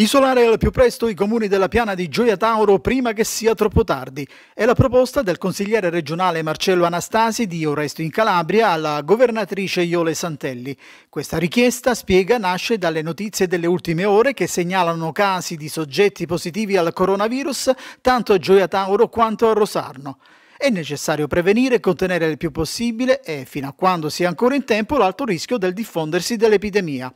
Isolare al più presto i comuni della piana di Gioia Tauro prima che sia troppo tardi è la proposta del consigliere regionale Marcello Anastasi di Oresto in Calabria alla governatrice Iole Santelli. Questa richiesta, spiega, nasce dalle notizie delle ultime ore che segnalano casi di soggetti positivi al coronavirus tanto a Gioia Tauro quanto a Rosarno. È necessario prevenire e contenere il più possibile e, fino a quando sia ancora in tempo, l'alto rischio del diffondersi dell'epidemia.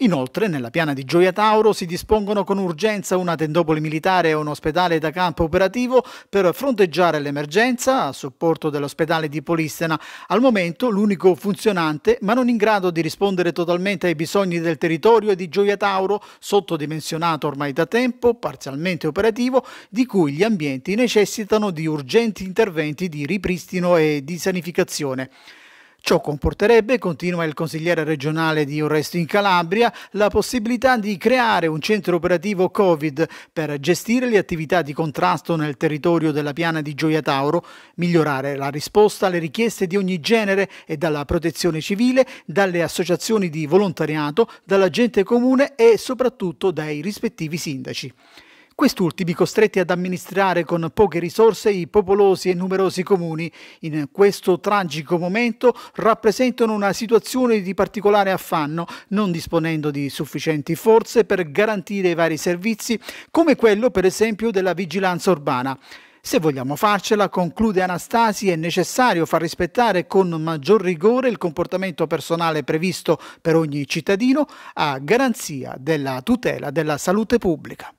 Inoltre, nella piana di Gioia Tauro si dispongono con urgenza una tendopoli militare e un ospedale da campo operativo per fronteggiare l'emergenza a supporto dell'ospedale di Polistena, al momento l'unico funzionante ma non in grado di rispondere totalmente ai bisogni del territorio e di Gioia Tauro, sottodimensionato ormai da tempo, parzialmente operativo, di cui gli ambienti necessitano di urgenti interventi di ripristino e di sanificazione. Ciò comporterebbe, continua il consigliere regionale di Orresto in Calabria, la possibilità di creare un centro operativo Covid per gestire le attività di contrasto nel territorio della piana di Gioia Tauro, migliorare la risposta alle richieste di ogni genere e dalla protezione civile, dalle associazioni di volontariato, dalla gente comune e soprattutto dai rispettivi sindaci quest'ultimi costretti ad amministrare con poche risorse i popolosi e numerosi comuni. In questo tragico momento rappresentano una situazione di particolare affanno, non disponendo di sufficienti forze per garantire i vari servizi, come quello per esempio della vigilanza urbana. Se vogliamo farcela, conclude Anastasi, è necessario far rispettare con maggior rigore il comportamento personale previsto per ogni cittadino a garanzia della tutela della salute pubblica.